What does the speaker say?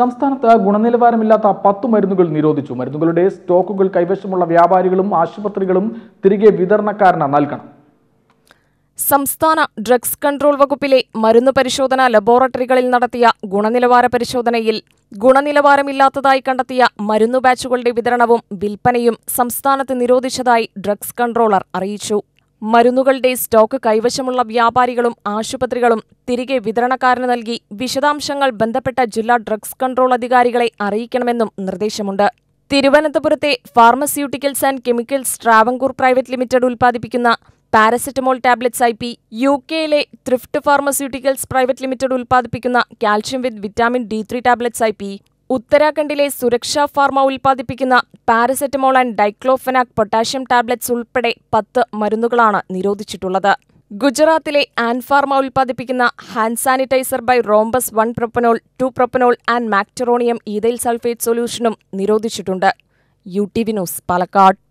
സംസ്ഥാനത്ത് ഗുണനിലവാരമില്ലാത്ത പത്ത് മരുന്നുകൾ നിരോധിച്ചു മരുന്നുകളുടെ സ്റ്റോക്കുകൾ കൈവശമുള്ള വ്യാപാരികളും ആശുപത്രികളും തിരികെ വിതരണക്കാരന് നൽകണം സംസ്ഥാന ഡ്രഗ്സ് കൺട്രോൾ വകുപ്പിലെ മരുന്ന് പരിശോധന ലബോറട്ടറികളിൽ നടത്തിയ ഗുണനിലവാര പരിശോധനയിൽ ഗുണനിലവാരമില്ലാത്തതായി കണ്ടെത്തിയ മരുന്നു ബാച്ചുകളുടെ വിതരണവും വിൽപ്പനയും സംസ്ഥാനത്ത് നിരോധിച്ചതായി ഡ്രഗ്സ് കൺട്രോളർ അറിയിച്ചു മരുന്നുകളുടെ സ്റ്റോക്ക് കൈവശമുള്ള വ്യാപാരികളും ആശുപത്രികളും തിരികെ വിതരണക്കാരന് നൽകി വിശദാംശങ്ങൾ ബന്ധപ്പെട്ട ജില്ലാ ഡ്രഗ്സ് കൺട്രോൾ അധികാരികളെ അറിയിക്കണമെന്നും നിർദ്ദേശമുണ്ട് തിരുവനന്തപുരത്തെ pharmaceuticals and chemicals Travancore private limited ഉൽപ്പാദിപ്പിക്കുന്ന paracetamol tablets I P U കെയിലെ ത്രിഫ്റ്റ് ഫാർമസ്യൂട്ടിക്കൽസ് പ്രൈവറ്റ് ലിമിറ്റഡ് ഉൽപ്പാദിപ്പിക്കുന്ന calcium with vitamin D three tablets I P ഉത്തരാഖണ്ഡിലെ സുരക്ഷാ ഫാർമ ഉൽപ്പാദിപ്പിക്കുന്ന paracetamol and diclofenac potassium tablets ഉൾപ്പെടെ പത്ത് മരുന്നുകളാണ് നിരോധിച്ചിട്ടുള്ളത് ഗുജറാത്തിലെ ആൻഫാർമ ഉൽപ്പാദിപ്പിക്കുന്ന hand sanitiser by rhombus one propanol two propanol and mecetronium ethyl sulphate സൊല്യൂഷനും നിരോധിച്ചിട്ടുണ്ട് U T V news Palakkad